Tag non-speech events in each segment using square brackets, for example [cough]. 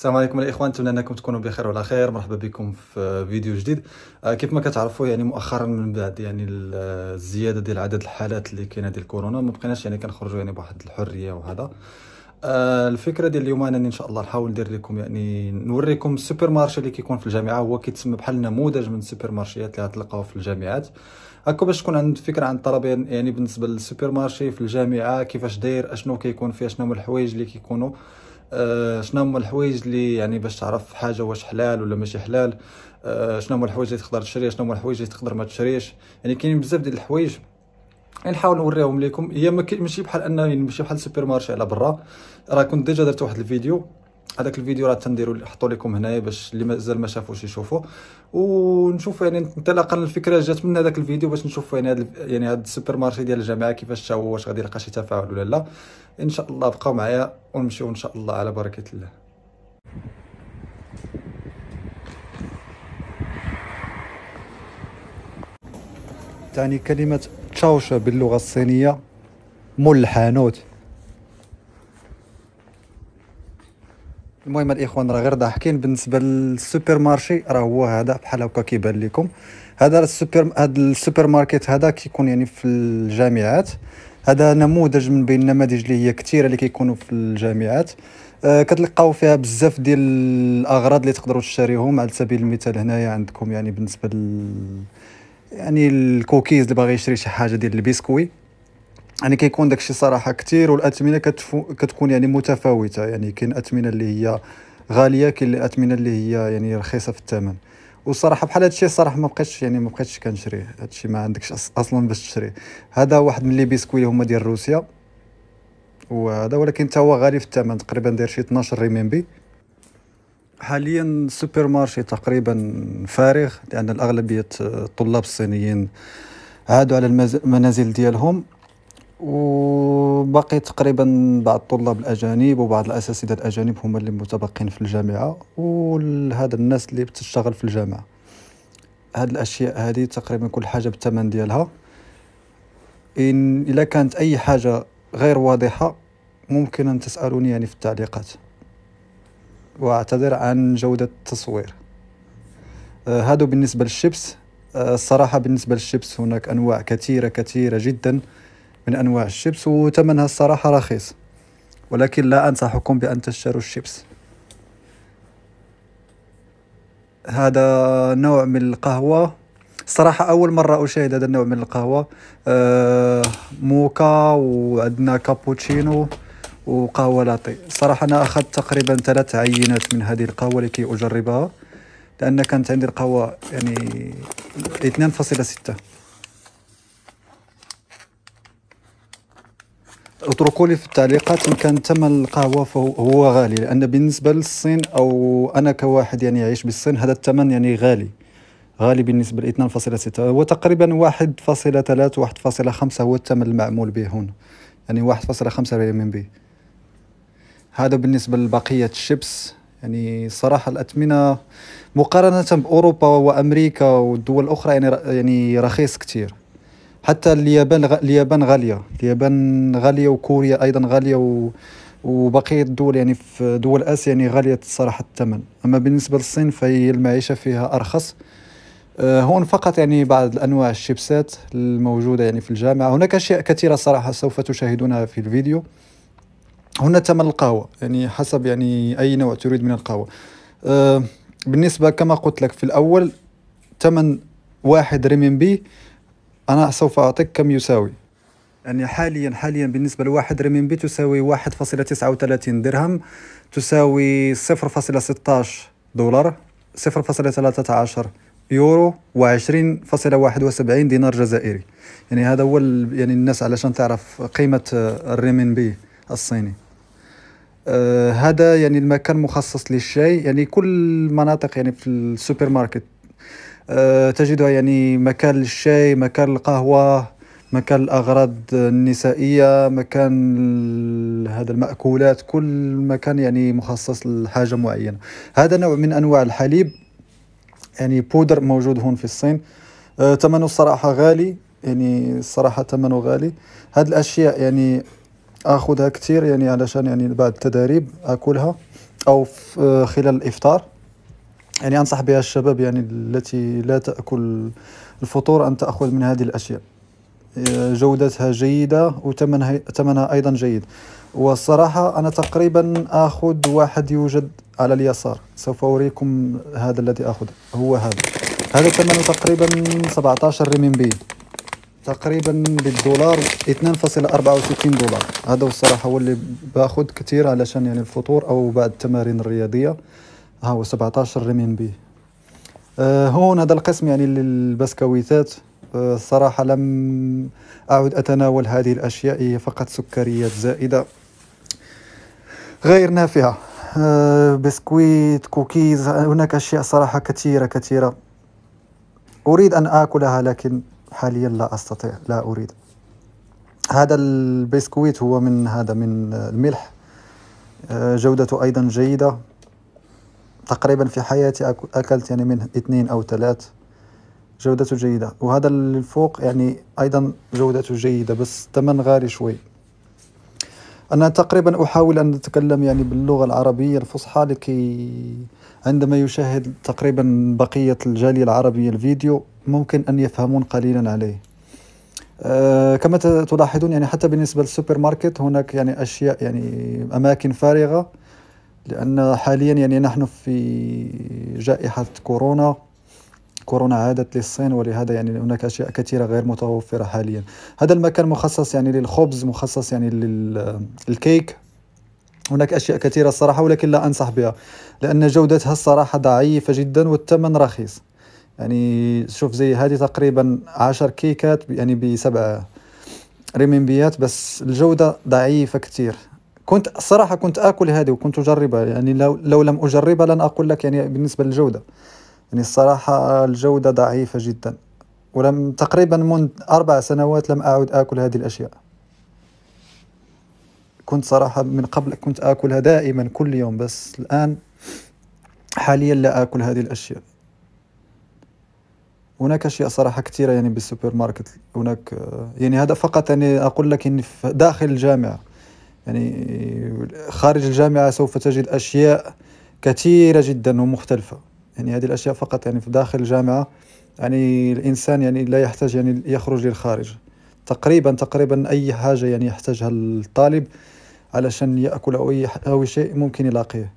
السلام عليكم الاخوان نتمنى انكم تكونوا بخير وعلى خير مرحبا بكم في فيديو جديد آه، كيف ما كتعرفوا يعني مؤخرا من بعد يعني الزياده ديال عدد الحالات اللي كاينه ديال كورونا ما بقيناش يعني كنخرجوا يعني بواحد الحريه وهذا آه، الفكره ديال اليوم انني ان شاء الله نحاول ندير لكم يعني نوريكم السوبر مارشي اللي كيكون في الجامعه هو كيتسمى بحال نموذج من السوبر مارشيات اللي غتلقاوه في الجامعات هكا باش تكون عند فكره عن الطلبه يعني-, يعني بالنسبه للسوبر مارشي في الجامعه كيفاش داير اشنو كيكون فيه شنو هما الحوايج اللي كيكونوا آه، شنو هما الحوايج اللي يعني باش تعرف حاجه واش حلال ولا ماشي حلال آه، شنو هما الحوايج اللي تقدر تشري شنو هما الحوايج اللي تقدر ما تشريش يعني كاين بزاف ديال الحوايج يعني نحاول نوريهم لكم هي ماشي بحال ان ماشي بحال سوبر مارشي على برا راه كنت ديجا درت واحد الفيديو هذاك الفيديو راه تنديرو نحطو لكم هنايا باش اللي مازال ما شافوش يشوفوا ونشوفوا يعني انطلاقا الفكره جات من هذاك الفيديو باش نشوفوا يعني هذا يعني هذا السوبر مارشي ديال الجامعه كيفاش هو واش غادي يلقى شي تفاعل ولا لا ان شاء الله بقاو معايا ونمشيو ان شاء الله على بركه الله تعني كلمه تشاوشا باللغه الصينيه مول الحانوت المهم الاخوان راه غير ضاحكين بالنسبه للسوبر مارشي راه هو هذا بحال هكا كيبان لكم هذا السوبر هذا السوبر ماركت هذا كيكون يعني في الجامعات هذا نموذج من بين النماذج اللي هي كثيره اللي كيكونوا في الجامعات آه كتلقاو فيها بزاف ديال الاغراض اللي تقدروا تشتريهم على سبيل المثال هنايا عندكم يعني بالنسبه لل يعني الكوكيز اللي باغي يشري شي حاجه ديال البسكوي يعني كيكون داكشي صراحه كثير والاثمنه كتفو كتكون يعني متفاوته يعني كاين اثمنه اللي هي غاليه كاين الاثمنه اللي هي يعني رخيصه في الثمن والصراحه بحال هادشي الصراحه ما بقيتش يعني ما بقيتش كنشريه هادشي ما عندكش اصلا باش تشريه هذا واحد من لي بيسكوي هما ديال روسيا وهذا ولكن حتى هو غالي في الثمن تقريبا داير شي 12 ريمينبي حاليا السوبر مارشي تقريبا فارغ لان الاغلبيه الطلاب الصينيين عادوا على المنازل ديالهم وباقي تقريبا بعض الطلاب الاجانب وبعض الاساتذه الاجانب هما اللي متبقين في الجامعه وهذا الناس اللي بتشتغل في الجامعه هاد الاشياء هذه تقريبا كل حاجه بالثمن ديالها ان الا كانت اي حاجه غير واضحه ممكن ان تسالوني يعني في التعليقات واعتذر عن جوده التصوير آه هادو بالنسبه للشيبس آه الصراحه بالنسبه للشيبس هناك انواع كثيره كثيره جدا من أنواع الشيبس وثمنها الصراحة رخيص ولكن لا أنصحكم بأن تشتروا الشيبس هذا نوع من القهوة الصراحة أول مرة أشاهد هذا النوع من القهوة آه موكا وعندنا كابوتشينو وقهوة لاتي صراحة أنا أخذت تقريبا ثلاث عينات من هذه القهوة لكي أجربها لأن كانت عندي القهوة يعني 2.6 اتركوا لي في التعليقات ان كان ثمن القهوه فهو غالي لان بالنسبه للصين او انا كواحد يعني يعيش بالصين هذا الثمن يعني غالي غالي بالنسبه ل 2.6 هو تقريبا 1.3 1.5 هو الثمن المعمول به هنا يعني 1.5 ريال بي هذا بالنسبه لبقيه الشيبس يعني صراحة الأثمنة مقارنة بأوروبا وأمريكا والدول الأخرى يعني يعني رخيص كتير حتى اليابان اليابان غاليه اليابان غاليه وكوريا ايضا غاليه و... وبقيه الدول يعني في دول اسيا يعني غاليه الصراحه الثمن اما بالنسبه للصين فهي المعيشه فيها ارخص آه، هون فقط يعني بعض الانواع الشيبسات الموجوده يعني في الجامعه هناك اشياء كثيره صراحه سوف تشاهدونها في الفيديو هنا ثمن القهوه يعني حسب يعني اي نوع تريد من القهوه آه، بالنسبه كما قلت لك في الاول ثمن واحد بي أنا سوف أعطيك كم يساوي يعني حاليا حاليا بالنسبة لواحد رميمبي تساوي 1.39 درهم تساوي 0.16 دولار 0.13 يورو و20.71 دينار جزائري يعني هذا هو يعني الناس علشان تعرف قيمة الرميمبي الصيني آه هذا يعني المكان مخصص للشاي يعني كل مناطق يعني في السوبر ماركت آه، تجدها يعني مكان للشاي مكان القهوة مكان الأغراض النسائية مكان هذا المأكولات كل مكان يعني مخصص لحاجة معينة هذا نوع من أنواع الحليب يعني بودر موجود هون في الصين آه، ثمنه الصراحة غالي يعني الصراحة ثمنه غالي هاد الأشياء يعني أخذها كتير يعني علشان يعني بعد التداريب أكلها أو آه، خلال الإفطار يعني أنصح بها الشباب يعني التي لا تأكل الفطور أن تأخذ من هذه الأشياء آه، جودتها جيدة وثمنها ثمنها أيضا جيد والصراحة أنا تقريبا أخذ واحد يوجد على اليسار سوف أريكم هذا الذي أخذه هو هذا هذا ثمنه تقريبا 17 ريمبي تقريبا بالدولار 2.64 دولار هذا الصراحة هو اللي باخذ كثير علشان يعني الفطور أو بعد التمارين الرياضية ها هو 17 رمينبي أه هون هذا القسم يعني للبسكويتات أه الصراحة لم أعد أتناول هذه الأشياء هي فقط سكريات زائدة غير نافعة أه بسكويت كوكيز هناك أشياء صراحة كثيرة كثيرة أريد أن آكلها لكن حاليا لا أستطيع لا أريد هذا البسكويت هو من هذا من الملح آه، جودته أيضا جيدة تقريبا في حياتي أكلت يعني منه اثنين أو ثلاث جودته جيدة وهذا اللي الفوق يعني أيضا جودته جيدة بس ثمن غالي شوي أنا تقريبا أحاول أن أتكلم يعني باللغة العربية الفصحى لكي عندما يشاهد تقريبا بقية الجالية العربية الفيديو ممكن أن يفهمون قليلا عليه أه كما تلاحظون يعني حتى بالنسبة للسوبر ماركت هناك يعني أشياء يعني أماكن فارغة لأن حاليا يعني نحن في جائحة كورونا كورونا عادت للصين ولهذا يعني هناك اشياء كثيره غير متوفره حاليا هذا المكان مخصص يعني للخبز مخصص يعني للكيك هناك اشياء كثيره الصراحه ولكن لا انصح بها لان جودتها الصراحه ضعيفه جدا والثمن رخيص يعني شوف زي هذه تقريبا عشر كيكات يعني بسبعة ريمبيات بس الجودة ضعيفة كتير كنت صراحه كنت اكل هذه وكنت اجربها يعني لو, لو لم اجربها لن اقول لك يعني بالنسبه للجوده يعني الصراحه الجوده ضعيفه جدا ولم تقريبا منذ اربع سنوات لم اعد اكل هذه الاشياء كنت صراحه من قبل كنت اكلها دائما كل يوم بس الان حاليا لا اكل هذه الاشياء هناك اشياء صراحه كثيره يعني بالسوبر ماركت هناك يعني هذا فقط يعني اقول لك ان داخل الجامعه يعني خارج الجامعة سوف تجد أشياء كثيرة جدا ومختلفة يعني هذه الأشياء فقط يعني في داخل الجامعة يعني الإنسان يعني لا يحتاج يعني يخرج للخارج تقريبا تقريبا أي حاجة يعني يحتاجها الطالب علشان يأكل أو أي أو شيء ممكن يلاقيه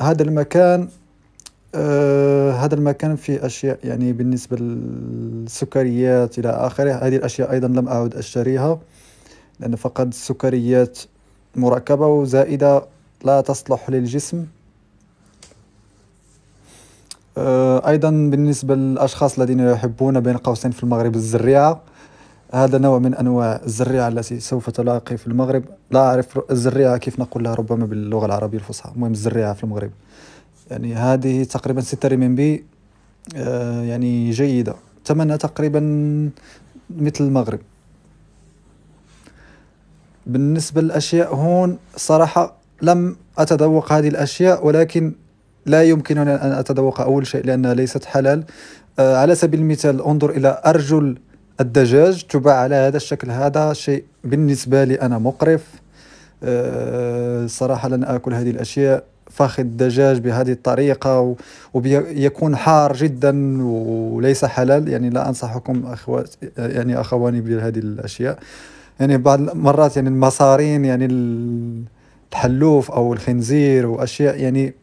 هذا المكان آه هذا المكان فيه أشياء يعني بالنسبة للسكريات إلى آخره هذه الأشياء أيضا لم أعد أشتريها لأن فقد السكريات مركبة وزائدة لا تصلح للجسم آه، أيضا بالنسبة للأشخاص الذين يحبون بين قوسين في المغرب الزريعة هذا نوع من أنواع الزريعة التي سوف تلاقي في المغرب لا أعرف الزريعة كيف نقول لها ربما باللغة العربية الفصحى المهم الزريعة في المغرب يعني هذه تقريبا ستة من بي آه، يعني جيدة ثمنها تقريبا مثل المغرب بالنسبة للأشياء هون صراحة لم أتذوق هذه الأشياء ولكن لا يمكنني أن أتذوق أول شيء لأنها ليست حلال آه على سبيل المثال انظر إلى أرجل الدجاج تباع على هذا الشكل هذا شيء بالنسبة لي أنا مقرف آه صراحة لن آكل هذه الأشياء فخ الدجاج بهذه الطريقة ويكون حار جدا وليس حلال يعني لا أنصحكم أخوات يعني أخواني بهذه الأشياء يعني بعض المرات يعني المصارين يعني الحلوف او الخنزير واشياء يعني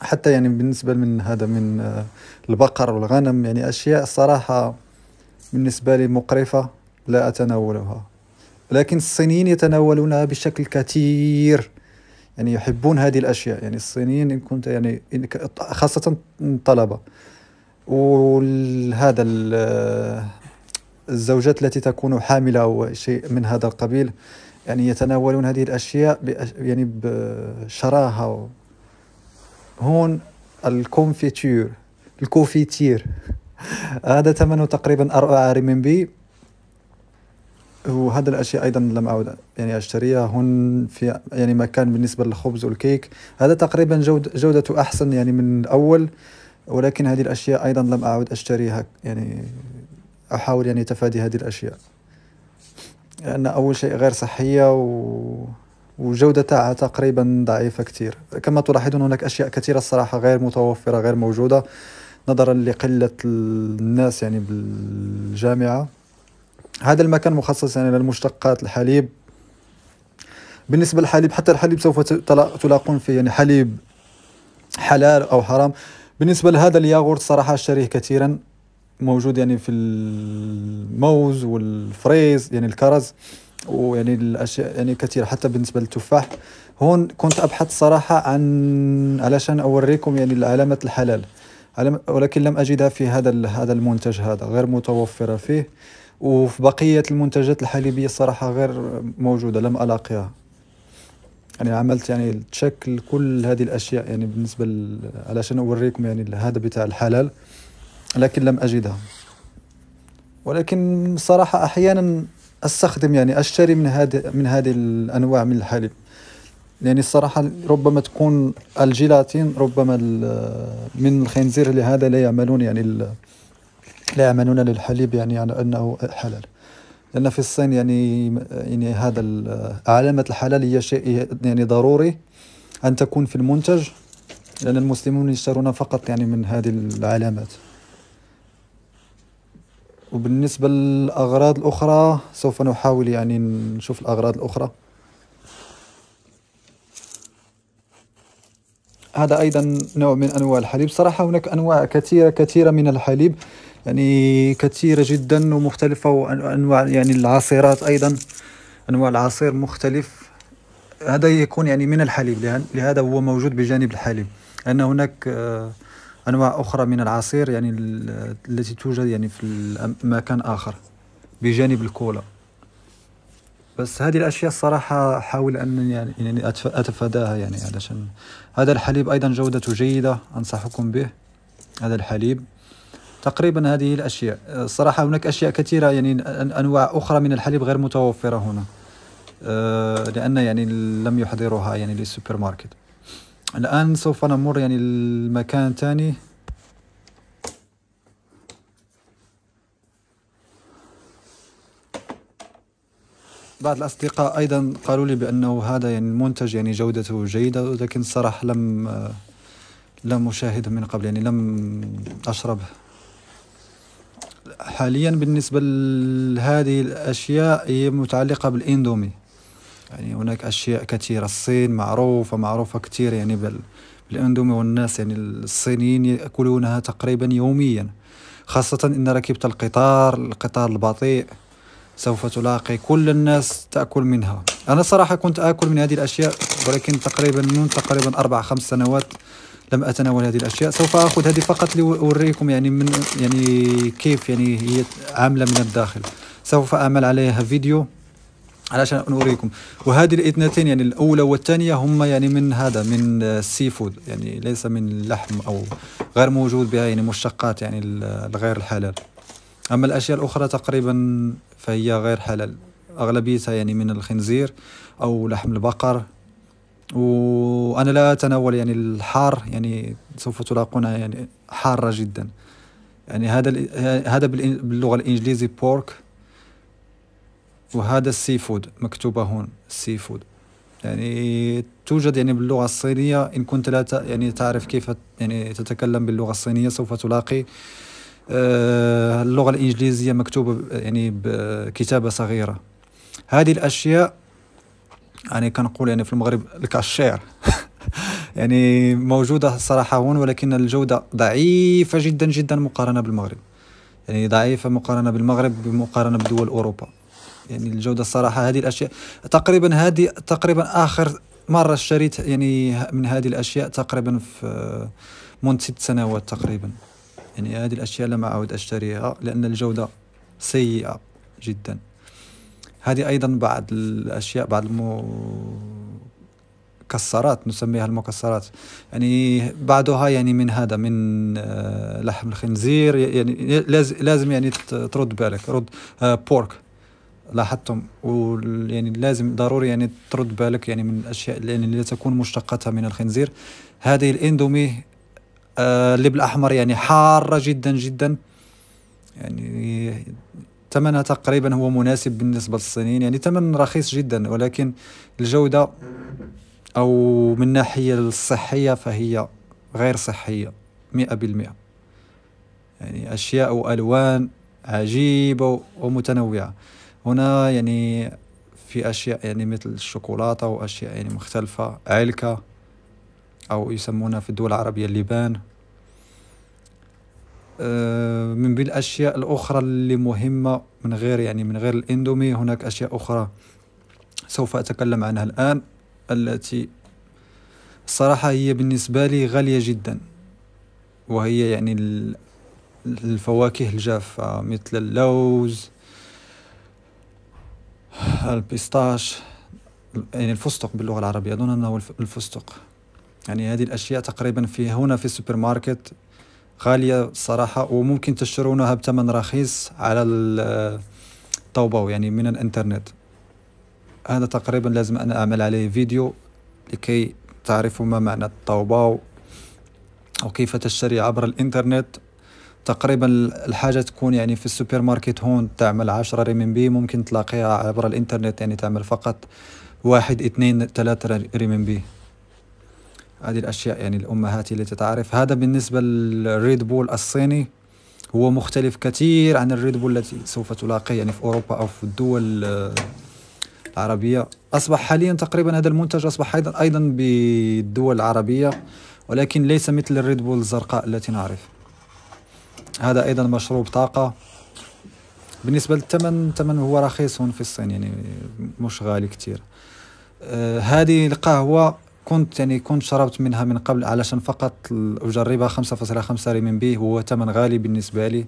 حتى يعني بالنسبه من هذا من آه، البقر والغنم يعني اشياء صراحه بالنسبه لي مقرفه لا اتناولها لكن الصينيين يتناولونها بشكل كثير يعني يحبون هذه الاشياء يعني الصينيين ان كنت يعني خاصه الطلبه وهذا الزوجات التي تكون حاملة أو شيء من هذا القبيل يعني يتناولون هذه الأشياء يعني بشراهة هون الكونفيتير الكوفيتير هذا ثمنه تقريبا من رمبي وهذا الاشياء ايضا لم اعد يعني اشتريها هون في يعني مكان بالنسبه للخبز والكيك هذا تقريبا جود جودته احسن يعني من الاول ولكن هذه الاشياء ايضا لم اعد اشتريها يعني أحاول يعني تفادي هذه الأشياء لأن يعني أول شيء غير صحية و... وجودتها تاعها تقريبا ضعيفة كثير كما تلاحظون هناك أشياء كثيرة الصراحة غير متوفرة غير موجودة نظرا لقلة الناس يعني بالجامعة هذا المكان مخصص يعني للمشتقات الحليب بالنسبة للحليب حتى الحليب سوف تلاقون فيه يعني حليب حلال أو حرام بالنسبة لهذا الياغورت صراحة أشتريه كثيرا موجود يعني في الموز والفريز يعني الكرز ويعني الاشياء يعني كثيره حتى بالنسبه للتفاح هون كنت ابحث صراحه عن علشان اوريكم يعني علامه الحلال ولكن لم اجدها في هذا هذا المنتج هذا غير متوفره فيه وفي بقيه المنتجات الحليبيه صراحه غير موجوده لم الاقيها يعني عملت يعني تشيك لكل هذه الاشياء يعني بالنسبه علشان اوريكم يعني هذا بتاع الحلال لكن لم أجدها ولكن صراحة أحيانا أستخدم يعني أشتري من هذه من هذه الأنواع من الحليب يعني الصراحة ربما تكون الجيلاتين ربما من الخنزير لهذا لا يعملون يعني لا يعملون للحليب يعني على أنه حلال لأن في الصين يعني يعني هذا علامة الحلال هي شيء يعني ضروري أن تكون في المنتج لأن المسلمون يشترون فقط يعني من هذه العلامات وبالنسبة للأغراض الأخرى سوف نحاول يعني نشوف الأغراض الأخرى هذا أيضا نوع من أنواع الحليب صراحة هناك أنواع كثيرة كثيرة من الحليب يعني كثيرة جدا ومختلفة وأنواع يعني العصيرات أيضا أنواع العصير مختلف هذا يكون يعني من الحليب لهذا هو موجود بجانب الحليب لأن هناك آه انواع اخرى من العصير يعني التي توجد يعني في مكان اخر بجانب الكولا بس هذه الاشياء الصراحه احاول ان يعني, يعني اتفاداها يعني علشان هذا الحليب ايضا جودته جيده انصحكم به هذا الحليب تقريبا هذه الاشياء الصراحه هناك اشياء كثيره يعني انواع اخرى من الحليب غير متوفره هنا آه، لان يعني لم يحضروها يعني للسوبر ماركت الآن سوف نمر يعني المكان الثاني بعض الأصدقاء أيضا قالوا لي بأنه هذا يعني المنتج يعني جودته جيدة لكن الصراحة لم لم أشاهده من قبل يعني لم أشربه حاليا بالنسبة لهذه الأشياء هي متعلقة بالإندومي يعني هناك أشياء كثيرة الصين معروفة معروفة كثير يعني بالأندومي والناس يعني الصينيين يأكلونها تقريبا يوميا خاصة إن ركبت القطار القطار البطيء سوف تلاقي كل الناس تأكل منها أنا صراحة كنت آكل من هذه الأشياء ولكن تقريبا من تقريبا أربع خمس سنوات لم أتناول هذه الأشياء سوف أخذ هذه فقط لأوريكم يعني من يعني كيف يعني هي عاملة من الداخل سوف أعمل عليها فيديو علشان نوريكم وهذه الاثنتين يعني الاولى والثانيه هم يعني من هذا من السي فود يعني ليس من اللحم او غير موجود بها يعني مشتقات يعني الغير الحلال اما الاشياء الاخرى تقريبا فهي غير حلال اغلبيتها يعني من الخنزير او لحم البقر وانا لا اتناول يعني الحار يعني سوف تلاقونها يعني حاره جدا يعني هذا هذا باللغه الانجليزي بورك وهذا السي فود مكتوبه هون السي فود يعني توجد يعني باللغة الصينية إن كنت لا يعني تعرف كيف يعني تتكلم باللغة الصينية سوف تلاقي آه، اللغة الإنجليزية مكتوبة يعني بكتابة صغيرة هذه الأشياء يعني كنقول يعني في المغرب الكاشير [laughs] يعني موجودة صراحة هون ولكن الجودة ضعيفة جدا جدا مقارنة بالمغرب يعني ضعيفة مقارنة بالمغرب مقارنة بدول أوروبا يعني الجوده الصراحه هذه الاشياء تقريبا هذه تقريبا اخر مره اشتريت يعني من هذه الاشياء تقريبا في منذ ست سنوات تقريبا يعني هذه الاشياء لم اعود اشتريها لان الجوده سيئه جدا هذه ايضا بعض الاشياء بعض المكسرات نسميها المكسرات يعني بعضها يعني من هذا من آه، لحم الخنزير يعني لازم يعني ترد بالك رد آه، بورك لاحظتم ويعني لازم ضروري يعني ترد بالك يعني من الاشياء يعني اللي تكون مشتقاتها من الخنزير هذه الاندومي آه اللي بالاحمر يعني حاره جدا جدا يعني ثمنها تقريبا هو مناسب بالنسبه للصينيين يعني ثمن رخيص جدا ولكن الجوده او من الناحيه الصحيه فهي غير صحيه مئة بالمئة يعني أشياء وألوان عجيبة ومتنوعة هنا يعني في أشياء يعني مثل الشوكولاتة وأشياء يعني مختلفة علكة أو يسمونها في الدول العربية اللبان آه، من بين الأشياء الأخرى اللي مهمة من غير يعني من غير الإندومي هناك أشياء أخرى سوف أتكلم عنها الآن التي الصراحة هي بالنسبة لي غالية جدا وهي يعني الفواكه الجافة مثل اللوز البيستاش يعني الفستق باللغة العربية أظن أنه الفستق يعني هذه الأشياء تقريبا في هنا في السوبر ماركت غالية صراحة وممكن تشترونها بثمن رخيص على الطوبة يعني من الإنترنت هذا تقريبا لازم أنا أعمل عليه فيديو لكي تعرفوا ما معنى الطوبة وكيف تشتري عبر الإنترنت تقريبا الحاجه تكون يعني في السوبر ماركت هون تعمل 10 بي ممكن تلاقيها عبر الانترنت يعني تعمل فقط واحد اثنين ثلاثة بي هذه الاشياء يعني الامهات اللي تتعرف هذا بالنسبه للريد بول الصيني هو مختلف كثير عن الريد بول التي سوف تلاقي يعني في اوروبا او في الدول آه، العربيه اصبح حاليا تقريبا هذا المنتج اصبح ايضا ايضا بالدول العربيه ولكن ليس مثل الريد بول الزرقاء التي نعرفها هذا أيضا مشروب طاقة بالنسبة للثمن الثمن هو رخيص في الصين يعني مش غالي كتير آه هذه القهوة كنت يعني كنت شربت منها من قبل علشان فقط أجربها خمسة فاصلة خمسة ريمبي هو ثمن غالي بالنسبة لي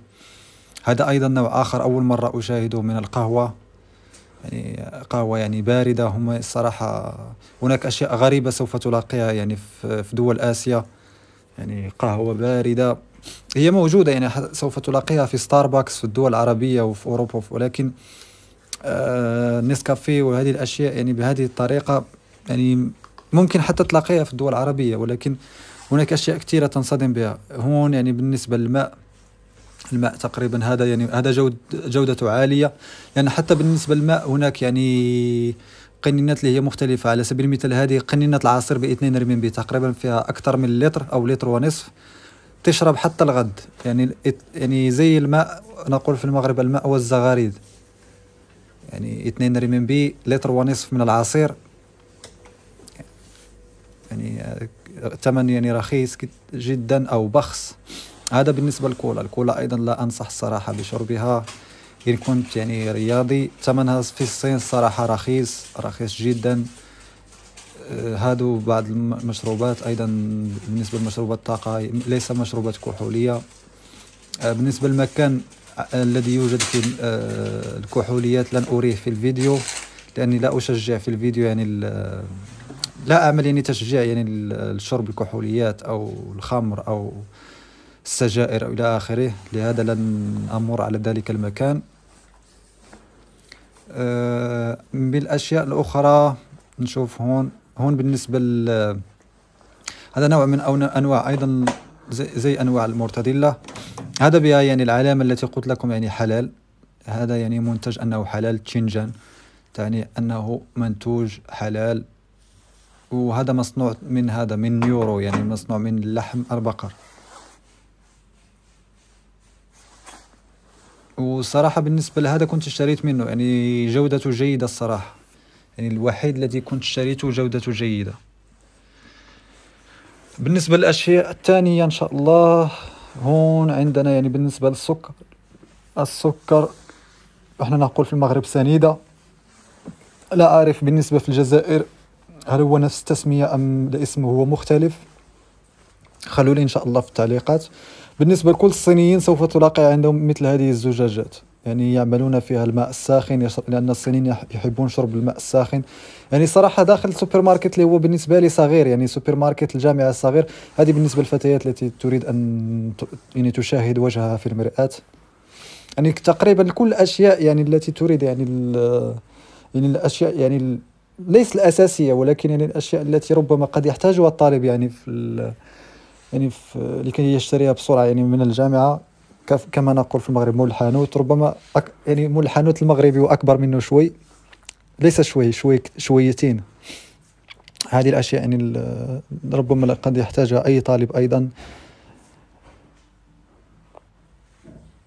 هذا أيضا نوع آخر أول مرة أشاهده من القهوة يعني قهوة يعني باردة هم الصراحة هناك أشياء غريبة سوف تلاقيها يعني في دول آسيا يعني قهوة باردة هي موجودة يعني سوف تلاقيها في ستاربكس في الدول العربية وفي أوروبا ولكن آه نسكافيه وهذه الأشياء يعني بهذه الطريقة يعني ممكن حتى تلاقيها في الدول العربية ولكن هناك أشياء كثيرة تنصدم بها هون يعني بالنسبة للماء الماء تقريبا هذا يعني هذا جود جودته عالية يعني حتى بالنسبة للماء هناك يعني قنينات اللي هي مختلفة على سبيل المثال هذه قنينة العصير باثنين 2 رميم تقريبا فيها أكثر من لتر أو لتر ونصف تشرب حتى الغد يعني يعني زي الماء نقول في المغرب الماء والزغاريد يعني اثنين رمين بي لتر ونصف من العصير يعني ثمن يعني رخيص جدا او بخس هذا بالنسبه للكولا الكولا ايضا لا انصح الصراحه بشربها ان كنت يعني رياضي ثمنها في الصين الصراحه رخيص رخيص جدا هادو بعض المشروبات ايضا بالنسبه لمشروبات الطاقه ليس مشروبات كحوليه آه، بالنسبه للمكان آه، الذي يوجد فيه آه، الكحوليات لن اريه في الفيديو لاني لا اشجع في الفيديو يعني لا اعمل يعني تشجيع يعني الشرب الكحوليات او الخمر او السجائر او الى اخره لهذا لن امر على ذلك المكان بالاشياء الاخرى نشوف هون هون بالنسبه ل هذا نوع من انواع ايضا زي, زي انواع المورتاديلا هذا بها يعني العلامه التي قلت لكم يعني حلال هذا يعني منتج انه حلال تشينجان تعني انه منتوج حلال وهذا مصنوع من هذا من نيورو يعني مصنوع من لحم البقر وصراحة بالنسبة لهذا كنت اشتريت منه يعني جودته جيدة الصراحة يعني الوحيد الذي كنت اشتريته جودته جيدة بالنسبة للأشياء الثانية إن شاء الله هون عندنا يعني بالنسبة للسكر السكر احنا نقول في المغرب سنيدة لا أعرف بالنسبة في الجزائر هل هو نفس التسمية أم الاسم هو مختلف خلوني إن شاء الله في التعليقات بالنسبة لكل الصينيين سوف تلاقي عندهم مثل هذه الزجاجات يعني يعملون فيها الماء الساخن لان الصينيين يحبون شرب الماء الساخن يعني صراحه داخل السوبر ماركت اللي هو بالنسبه لي صغير يعني سوبر ماركت الجامعه الصغير هذه بالنسبه للفتيات التي تريد ان يعني تشاهد وجهها في المرآة يعني تقريبا كل الاشياء يعني التي تريد يعني يعني الاشياء يعني ليس الاساسيه ولكن يعني الاشياء التي ربما قد يحتاجها الطالب يعني في يعني في لكي يشتريها بسرعه يعني من الجامعه كما نقول في المغرب مول الحانوت ربما أك يعني مول الحانوت المغربي واكبر منه شوي ليس شوي شوي شويتين هذه الاشياء يعني ربما قد يحتاجها اي طالب ايضا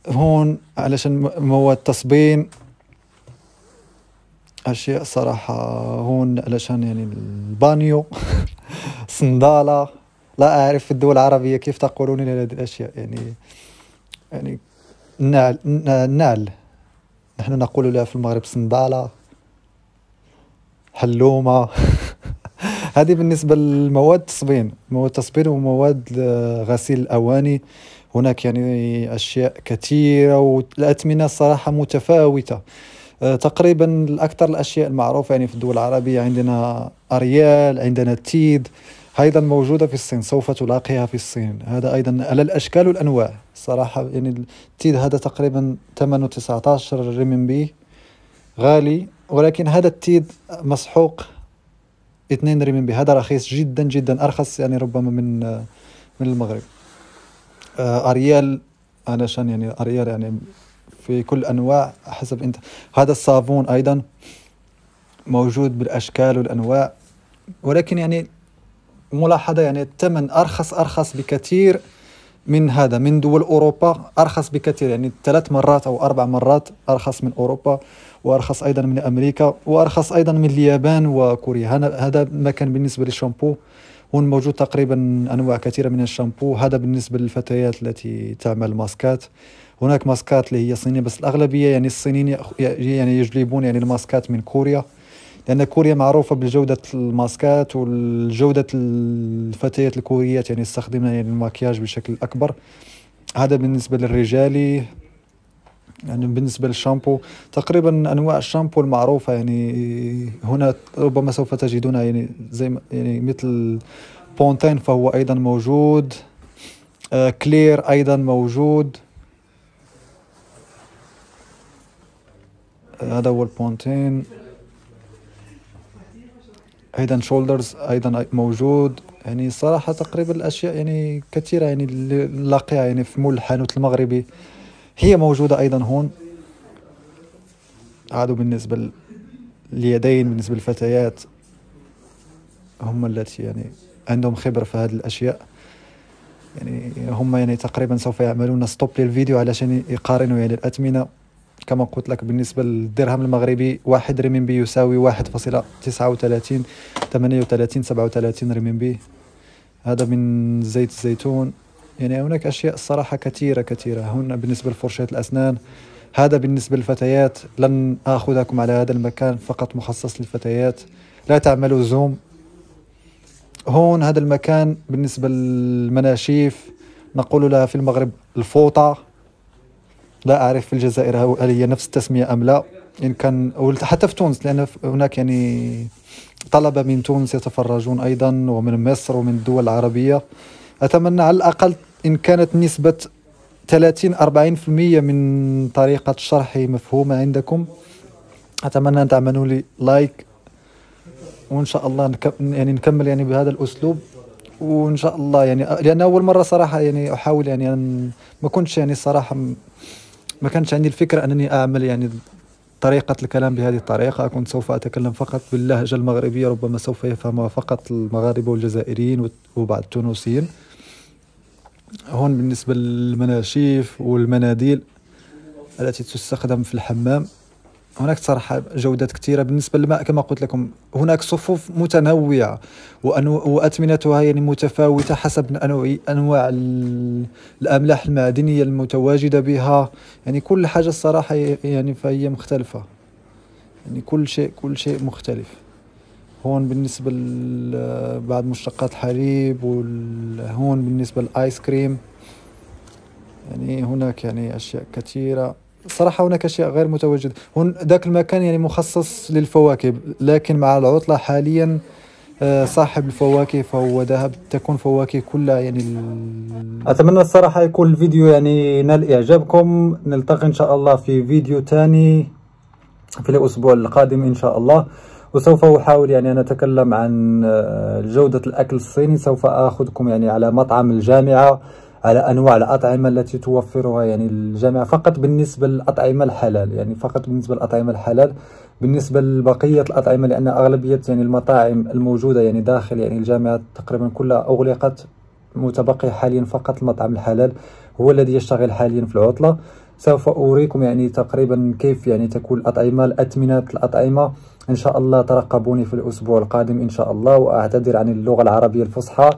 هون علشان مواد تصبين اشياء صراحه هون علشان يعني البانيو [laughs] صنداله لا اعرف في الدول العربيه كيف تقولون لهذه الاشياء يعني يعني النعل النعل نحن نقول لها في المغرب صنداله حلومة [laughs] هذه بالنسبة لمواد التصبين مواد التصبين ومواد غسيل الأواني هناك يعني أشياء كثيرة والأثمنة صراحة متفاوتة أه، تقريبا الأكثر الأشياء المعروفة يعني في الدول العربية عندنا أريال عندنا تيد أيضا موجودة في الصين سوف تلاقيها في الصين هذا أيضا على الأشكال والأنواع الصراحه يعني التيد هذا تقريبا ثمنه 19 رمبي غالي ولكن هذا التيد مسحوق 2 رمبي هذا رخيص جدا جدا ارخص يعني ربما من من المغرب آه، اريال علشان يعني اريال يعني في كل انواع حسب انت هذا الصابون ايضا موجود بالاشكال والانواع ولكن يعني ملاحظه يعني الثمن ارخص ارخص بكثير من هذا من دول اوروبا ارخص بكثير يعني ثلاث مرات او اربع مرات ارخص من اوروبا وارخص ايضا من امريكا وارخص ايضا من اليابان وكوريا هذا ما كان بالنسبه للشامبو هون موجود تقريبا انواع كثيره من الشامبو هذا بالنسبه للفتيات التي تعمل ماسكات هناك ماسكات اللي هي صينيه بس الاغلبيه يعني الصينيين يعني يجلبون يعني الماسكات من كوريا لان كوريا معروفه بجوده الماسكات وجوده الفتيات الكوريات يعني يستخدمن يعني الماكياج بشكل اكبر هذا بالنسبه للرجالي يعني بالنسبه للشامبو تقريبا انواع الشامبو المعروفه يعني هنا ربما سوف تجدونها يعني زي يعني مثل بونتين فهو ايضا موجود آه كلير ايضا موجود آه، هذا هو البونتين ايضا شولدرز ايضا موجود يعني صراحه تقريبا الاشياء يعني كثيره يعني اللي نلاقيها يعني في مول الحانوت المغربي هي موجوده ايضا هون عادوا بالنسبه لليدين بالنسبه للفتيات هم التي يعني عندهم خبره في هذه الاشياء يعني هم يعني تقريبا سوف يعملون ستوب للفيديو علشان يقارنوا يعني الاثمنه كما قلت لك بالنسبة للدرهم المغربي واحد رميمبي يساوي 1.39 38 37 رميمبي هذا من زيت الزيتون يعني هناك أشياء الصراحة كثيرة كثيرة هنا بالنسبة لفرشاة الأسنان هذا بالنسبة للفتيات لن آخذكم على هذا المكان فقط مخصص للفتيات لا تعملوا زوم هون هذا المكان بالنسبة للمناشيف نقول لها في المغرب الفوطة لا أعرف في الجزائر هل هي نفس التسمية أم لا إن كان حتى في تونس لأن هناك يعني طلبة من تونس يتفرجون أيضا ومن مصر ومن الدول العربية أتمنى على الأقل إن كانت نسبة 30 40% من طريقة الشرح مفهومة عندكم أتمنى أن تعملوا لي لايك وإن شاء الله يعني نكمل يعني بهذا الأسلوب وإن شاء الله يعني لأن أول مرة صراحة يعني أحاول يعني أن ما كنتش يعني صراحة ما كانش عندي الفكرة أنني أعمل يعني طريقة الكلام بهذه الطريقة كنت سوف أتكلم فقط باللهجة المغربية ربما سوف يفهمها فقط المغاربة والجزائريين وبعض التونسيين هون بالنسبة للمناشيف والمناديل التي تستخدم في الحمام هناك صراحة جودات كثيرة بالنسبة للماء كما قلت لكم هناك صفوف متنوعة وأثمنتها يعني متفاوتة حسب أنواع الأملاح المعدنية المتواجدة بها يعني كل حاجة الصراحة يعني فهي مختلفة يعني كل شيء كل شيء مختلف هون بالنسبة لبعض مشتقات الحليب وهون بالنسبة للآيس كريم يعني هناك يعني أشياء كثيرة صراحة هناك أشياء غير متواجد هون ذاك المكان يعني مخصص للفواكه لكن مع العطلة حاليا آه، صاحب الفواكه فهو ذهب تكون فواكه كلها يعني ال... أتمنى الصراحة يكون الفيديو يعني نال إعجابكم نلتقي إن شاء الله في فيديو ثاني في الأسبوع القادم إن شاء الله وسوف أحاول يعني أن أتكلم عن آه، جودة الأكل الصيني سوف أخذكم يعني على مطعم الجامعة على انواع الاطعمه التي توفرها يعني الجامعه فقط بالنسبه للاطعمه الحلال يعني فقط بالنسبه للاطعمه الحلال بالنسبه لبقيه الاطعمه لان اغلبيه يعني المطاعم الموجوده يعني داخل يعني الجامعه تقريبا كلها اغلقت متبقي حاليا فقط المطعم الحلال هو الذي يشتغل حاليا في العطله سوف اريكم يعني تقريبا كيف يعني تكون الأطعمة الأثمنة الأطعمة إن شاء الله ترقبوني في الأسبوع القادم إن شاء الله وأعتذر عن اللغة العربية الفصحى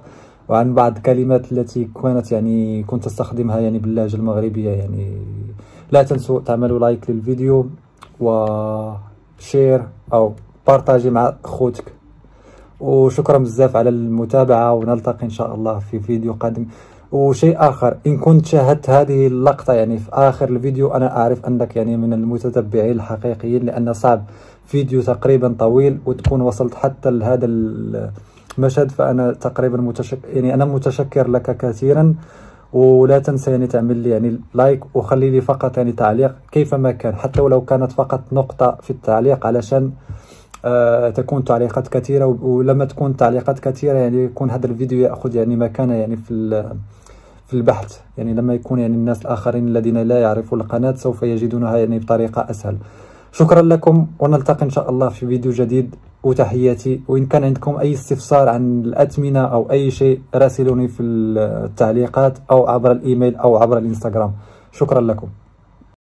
وعن بعض الكلمات التي كانت يعني كنت استخدمها يعني باللهجه المغربيه يعني لا تنسوا تعملوا لايك للفيديو وشير او بارتاجي مع خوتك وشكرا بزاف على المتابعه ونلتقي ان شاء الله في فيديو قادم وشيء اخر ان كنت شاهدت هذه اللقطه يعني في اخر الفيديو انا اعرف انك يعني من المتتبعين الحقيقيين لان صعب فيديو تقريبا طويل وتكون وصلت حتى لهذا مشهد فانا تقريبا متشك... يعني انا متشكر لك كثيرا ولا تنسى يعني تعمل لي يعني لايك وخلي لي فقط يعني تعليق كيفما كان حتى ولو كانت فقط نقطة في التعليق علشان آه تكون تعليقات كثيرة ولما تكون تعليقات كثيرة يعني يكون هذا الفيديو يأخذ يعني مكانة يعني في في البحث يعني لما يكون يعني الناس الآخرين الذين لا يعرفون القناة سوف يجدونها يعني بطريقة أسهل شكرا لكم ونلتقي إن شاء الله في فيديو جديد وتحياتي وإن كان عندكم أي استفسار عن الأثمنة أو أي شيء راسلوني في التعليقات أو عبر الإيميل أو عبر الإنستغرام شكرا لكم